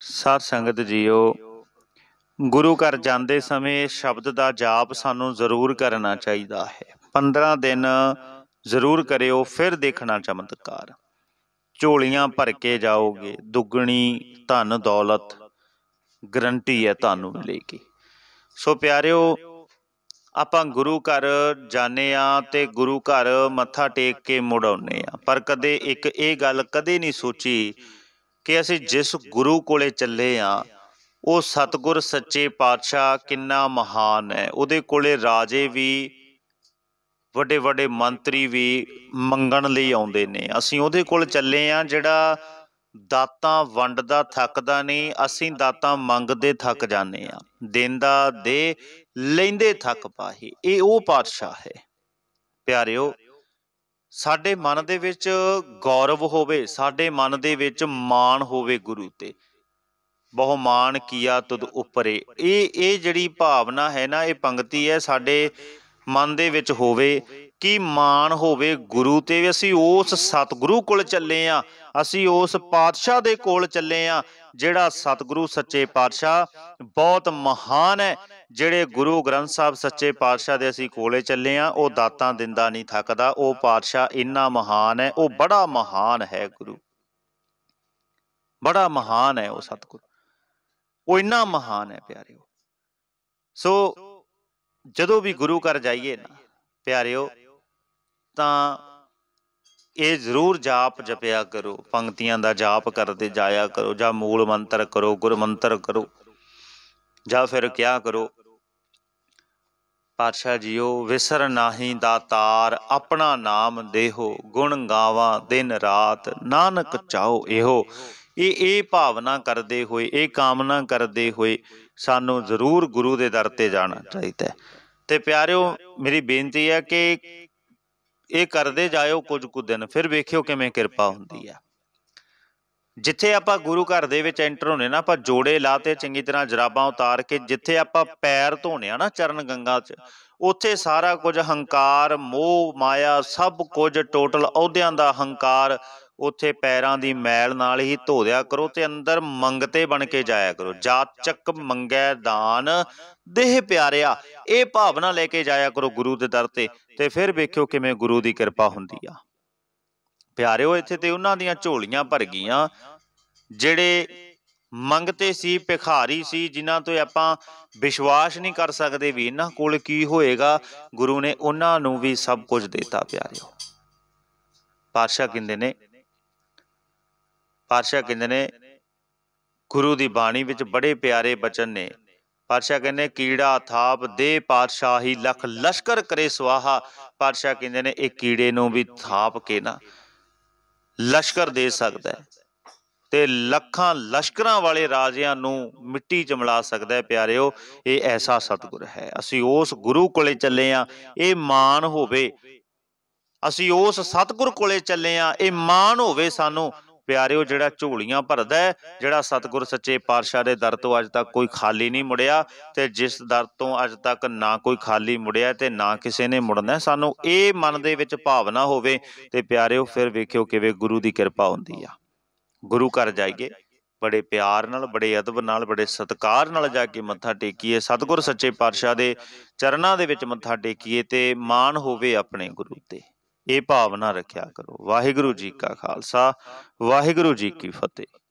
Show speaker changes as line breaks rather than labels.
ਸਤ ਸੰਗਤ ਜੀਓ ਗੁਰੂ ਘਰ ਜਾਂਦੇ ਸਮੇਂ ਸ਼ਬਦ ਦਾ ਜਾਪ ਸਾਨੂੰ ਜ਼ਰੂਰ ਕਰਨਾ ਚਾਹੀਦਾ ਹੈ 15 ਦਿਨ ਜ਼ਰੂਰ ਕਰਿਓ ਫਿਰ ਦੇਖਣਾ ਚਮਤਕਾਰ ਝੋਲੀਆਂ ਭਰ ਕੇ ਜਾਓਗੇ ਦੁੱਗਣੀ ਧਨ ਦੌਲਤ ਗਰੰਟੀ ਹੈ ਤੁਹਾਨੂੰ ਮਿਲੇਗੀ ਸੋ ਪਿਆਰਿਓ ਆਪਾਂ ਗੁਰੂ ਘਰ ਜਾਣੇ ਆ ਤੇ ਗੁਰੂ ਘਰ ਮੱਥਾ ਟੇਕ ਕੇ ਮੁੜ ਆਉਨੇ ਆ ਪਰ ਕਦੇ ਇੱਕ ਇਹ ਗੱਲ ਕਦੇ ਨਹੀਂ ਸੋਚੀ ਕਿ ਅਸੀਂ ਜਿਸ ਗੁਰੂ ਕੋਲੇ ਚੱਲੇ ਆ ਉਹ ਸਤਗੁਰ ਸੱਚੇ ਪਾਤਸ਼ਾਹ ਕਿੰਨਾ ਮਹਾਨ ਹੈ ਉਹਦੇ ਕੋਲੇ ਰਾਜੇ ਵੀ ਵੱਡੇ ਵੱਡੇ ਮੰਤਰੀ ਵੀ ਮੰਗਣ ਲਈ ਆਉਂਦੇ ਨੇ ਅਸੀਂ ਉਹਦੇ ਕੋਲ ਚੱਲੇ ਆ ਜਿਹੜਾ ਦਾਤਾਂ ਵੰਡਦਾ ਥੱਕਦਾ ਨਹੀਂ ਅਸੀਂ ਦਾਤਾਂ ਮੰਗਦੇ ਥੱਕ ਜਾਂਦੇ ਆ ਦੇਂਦਾ ਦੇ ਲੈਂਦੇ ਥੱਕ ਪਾਹੀ ਇਹ ਉਹ ਪਾਤਸ਼ਾਹ ਹੈ ਪਿਆਰਿਓ ਸਾਡੇ ਮਨ ਦੇ ਵਿੱਚ ਗੌਰਵ ਹੋਵੇ ਸਾਡੇ ਮਨ ਦੇ ਵਿੱਚ ਮਾਣ ਹੋਵੇ ਗੁਰੂ ਤੇ ਬਹੁ ਮਾਣ ਕੀਆ ਤੁਧ ਉਪਰੇ ਇਹ ਇਹ ਜਿਹੜੀ ਭਾਵਨਾ ਹੈ ਨਾ ਇਹ ਪੰਕਤੀ ਹੈ ਸਾਡੇ ਮਨ ਦੇ ਵਿੱਚ ਹੋਵੇ ਕਿ ਮਾਣ ਹੋਵੇ ਗੁਰੂ ਤੇ ਵੀ ਅਸੀਂ ਉਸ ਸਤਿਗੁਰੂ ਕੋਲ ਚੱਲੇ ਆ ਅਸੀਂ ਉਸ ਪਾਤਸ਼ਾਹ ਦੇ ਕੋਲ ਚੱਲੇ ਆ ਜਿਹੜਾ ਸਤਿਗੁਰੂ ਸੱਚੇ ਪਾਤਸ਼ਾਹ ਬਹੁਤ ਮਹਾਨ ਹੈ ਜਿਹੜੇ ਗੁਰੂ ਗ੍ਰੰਥ ਸਾਹਿਬ ਸੱਚੇ ਪਾਤਸ਼ਾਹ ਦੇ ਅਸੀਂ ਕੋਲੇ ਚੱਲੇ ਆ ਉਹ ਦਾਤਾਂ ਦਿੰਦਾ ਨਹੀਂ ਥੱਕਦਾ ਉਹ ਪਾਤਸ਼ਾਹ ਇੰਨਾ ਮਹਾਨ ਹੈ ਉਹ ਬੜਾ ਮਹਾਨ ਹੈ ਗੁਰੂ ਬੜਾ ਮਹਾਨ ਹੈ ਉਹ ਸਤਿਗੁਰੂ ਉਹ ਇੰਨਾ ਮਹਾਨ ਹੈ ਪਿਆਰਿਓ ਸੋ ਜਦੋਂ ਵੀ ਗੁਰੂ ਘਰ ਜਾਈਏ ਨਾ ਪਿਆਰਿਓ ਤਾਂ ਇਹ ਜ਼ਰੂਰ ਜਾਪ ਜਪਿਆ ਕਰੋ ਪੰਕਤੀਆਂ ਦਾ ਜਾਪ ਕਰਦੇ ਜਾਇਆ ਕਰੋ ਜਾਂ ਮੂਲ ਮੰਤਰ ਕਰੋ ਗੁਰ ਮੰਤਰ ਕਰੋ ਜਾਂ ਫਿਰ ਕਿਆ ਕਰੋ ਪਾਤਸ਼ਾਹ ਜੀਓ ਵਿਸਰ ਨਾਹੀ ਦਾਤਾਰ ਆਪਣਾ ਨਾਮ ਦੇਹੋ ਗੁਣ ਗਾਵਾਂ ਦਿਨ ਰਾਤ ਨਾਨਕ ਚਾਓ ਇਹੋ ਇਹ ਇਹ ਭਾਵਨਾ ਕਰਦੇ ਹੋਏ ਇਹ ਕਾਮਨਾ ਕਰਦੇ ਹੋਏ ਸਾਨੂੰ ਜ਼ਰੂਰ ਗੁਰੂ ਦੇ ਦਰ ਤੇ ਜਾਣਾ ਚਾਹੀਦਾ ਹੈ ਤੇ ਪਿਆਰਿਓ ਮੇਰੀ ਬੇਨਤੀ ਹੈ ਕਿ ਇਹ ਕਰਦੇ ਜਾਇਓ ਕੁਝ ਕੁ ਦਿਨ ਫਿਰ ਵੇਖਿਓ ਕਿਵੇਂ ਕਿਰਪਾ ਹੁੰਦੀ ਹੈ ਜਿੱਥੇ ਆਪਾਂ ਗੁਰੂ ਘਰ ਦੇ ਵਿੱਚ ਐਂਟਰ ਹੋਨੇ ਨਾ ਆਪਾਂ ਜੋੜੇ ਲਾ ਤੇ ਚੰਗੀ ਤਰ੍ਹਾਂ ਜਰਾਬਾਂ ਉਤਾਰ ਕੇ ਜਿੱਥੇ ਆਪਾਂ ਪੈਰ ਧੋਣੇ ਆ ਨਾ ਚਰਨ ਗੰਗਾ 'ਚ ਉੱਥੇ ਸਾਰਾ ਕੁਝ ਹੰਕਾਰ ਮੋਹ ਮਾਇਆ ਸਭ ਕੁਝ ਟੋਟਲ ਅਹੁਦਿਆਂ ਦਾ ਹੰਕਾਰ ਉੱਥੇ ਪੈਰਾਂ ਦੀ ਮੈਲ ਨਾਲ ਹੀ ਧੋ ਦਿਆ ਕਰੋ ਤੇ ਅੰਦਰ ਮੰਗਤੇ ਬਣ ਕੇ ਜਾਇਆ ਕਰੋ ਜਾਤ ਚੱਕ ਮੰਗੈ ਦਾਨ ਦੇਹ ਪਿਆਰਿਆ ਇਹ ਭਾਵਨਾ ਲੈ ਕੇ ਜਾਇਆ ਕਰੋ ਗੁਰੂ ਦੇ ਦਰ ਤੇ ਤੇ ਫਿਰ ਵੇਖਿਓ ਕਿਵੇਂ ਗੁਰੂ ਦੀ ਕਿਰਪਾ ਹੁੰਦੀ ਆ ਪਿਆਰਿਓ ਇੱਥੇ ਤੇ ਉਹਨਾਂ ਦੀਆਂ ਝੋਲੀਆਂ ਭਰ ਗਈਆਂ ਜਿਹੜੇ ਮੰਗਤੇ ਸੀ ਭਿਖਾਰੀ ਸੀ ਜਿਨ੍ਹਾਂ ਤੋਂ ਆਪਾਂ ਵਿਸ਼ਵਾਸ ਨਹੀਂ ਕਰ ਸਕਦੇ ਵੀ ਇਹਨਾਂ ਕੋਲ ਕੀ ਹੋਏਗਾ ਗੁਰੂ ਨੇ ਉਹਨਾਂ ਨੂੰ ਵੀ ਸਭ ਕੁਝ ਦਿੱਤਾ ਪਿਆਰਿਓ ਪਾਸ਼ਾ ਕਹਿੰਦੇ ਨੇ ਪਾਤਸ਼ਾਹ ਕਹਿੰਦੇ ਨੇ ਗੁਰੂ ਦੀ ਬਾਣੀ ਵਿੱਚ ਬੜੇ ਪਿਆਰੇ ਬਚਨ ਨੇ ਪਾਤਸ਼ਾਹ ਕਹਿੰਦੇ ਕੀੜਾ ਥਾਪ ਦੇ ਪਾਤਸ਼ਾਹੀ ਲਖ ਲਸ਼ਕਰ ਕਰੇ ਸਵਾਹਾ ਪਾਤਸ਼ਾਹ ਕਹਿੰਦੇ ਨੇ ਇਹ ਕੀੜੇ ਨੂੰ ਵੀ ਥਾਪ ਕੇ ਨਾ ਲਸ਼ਕਰ ਦੇ ਸਕਦਾ ਹੈ ਤੇ ਲੱਖਾਂ ਲਸ਼ਕਰਾਂ ਵਾਲੇ ਰਾਜਿਆਂ ਨੂੰ ਮਿੱਟੀ ਚ ਮਿਲਾ ਸਕਦਾ ਹੈ ਪਿਆਰਿਓ ਇਹ ਐਸਾ ਸਤਗੁਰ ਹੈ ਅਸੀਂ ਉਸ ਗੁਰੂ ਕੋਲੇ ਚੱਲੇ ਆ ਇਹ ਮਾਣ ਹੋਵੇ ਅਸੀਂ ਉਸ ਸਤਗੁਰ ਕੋਲੇ ਚੱਲੇ ਆ ਇਹ ਮਾਣ ਹੋਵੇ ਸਾਨੂੰ ਪਿਆਰਿਓ ਜਿਹੜਾ ਝੋਲੀਆਂ ਭਰਦਾ ਹੈ ਜਿਹੜਾ ਸਤਗੁਰ ਸੱਚੇ ਪਾਤਸ਼ਾਹ ਦੇ ਦਰ ਤੋਂ ਅੱਜ ਤੱਕ ਕੋਈ ਖਾਲੀ ਨਹੀਂ ਮੁੜਿਆ ਤੇ ਜਿਸ ਦਰ ਤੋਂ ਅੱਜ ਤੱਕ ਨਾ ਕੋਈ ਖਾਲੀ ਮੁੜਿਆ ਤੇ ਨਾ ਕਿਸੇ ਨੇ ਮੁੜਨਾ ਸਾਨੂੰ ਇਹ ਮਨ ਦੇ ਵਿੱਚ ਭਾਵਨਾ ਹੋਵੇ ਤੇ ਪਿਆਰਿਓ ਫਿਰ ਵੇਖਿਓ ਕਿਵੇਂ ਗੁਰੂ ਦੀ ਕਿਰਪਾ ਹੁੰਦੀ ਆ ਗੁਰੂ ਘਰ ਜਾਈਏ ਬੜੇ ਪਿਆਰ ਨਾਲ ਬੜੇ ਅਦਬ ਨਾਲ ਬੜੇ ਸਤਕਾਰ ਨਾਲ ਜਾ ਕੇ ਮੱਥਾ ਟੇਕੀਏ ਸਤਿਗੁਰ ਸੱਚੇ ਪਾਤਸ਼ਾਹ ਦੇ ਚਰਨਾਂ ਦੇ ਵਿੱਚ ਮੱਥਾ ਟੇਕੀਏ ਤੇ ਮਾਣ ਹੋਵੇ ਆਪਣੇ ਗੁਰੂ ਤੇ ਇਹ ਭਾਵਨਾ ਰੱਖਿਆ ਕਰੋ ਵਾਹਿਗੁਰੂ ਜੀ ਕਾ ਖਾਲਸਾ ਵਾਹਿਗੁਰੂ ਜੀ ਕੀ ਫਤਿਹ